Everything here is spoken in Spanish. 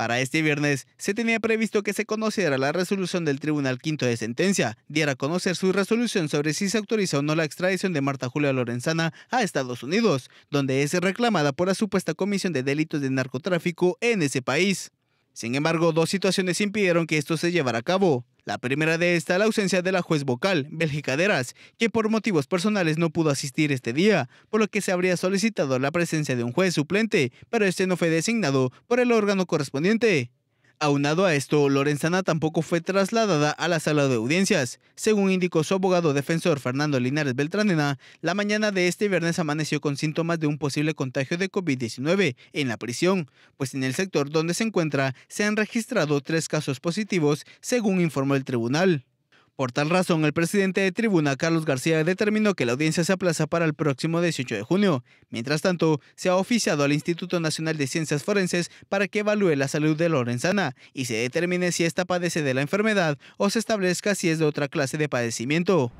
Para este viernes se tenía previsto que se conociera la resolución del Tribunal Quinto de Sentencia, diera a conocer su resolución sobre si se autoriza o no la extradición de Marta Julia Lorenzana a Estados Unidos, donde es reclamada por la supuesta comisión de delitos de narcotráfico en ese país. Sin embargo, dos situaciones impidieron que esto se llevara a cabo. La primera de esta, la ausencia de la juez vocal, Bélgica Deras, que por motivos personales no pudo asistir este día, por lo que se habría solicitado la presencia de un juez suplente, pero este no fue designado por el órgano correspondiente. Aunado a esto, Lorenzana tampoco fue trasladada a la sala de audiencias. Según indicó su abogado defensor Fernando Linares Beltranena, la mañana de este viernes amaneció con síntomas de un posible contagio de COVID-19 en la prisión, pues en el sector donde se encuentra se han registrado tres casos positivos, según informó el tribunal. Por tal razón, el presidente de tribuna, Carlos García, determinó que la audiencia se aplaza para el próximo 18 de junio. Mientras tanto, se ha oficiado al Instituto Nacional de Ciencias Forenses para que evalúe la salud de Lorenzana y se determine si ésta padece de la enfermedad o se establezca si es de otra clase de padecimiento.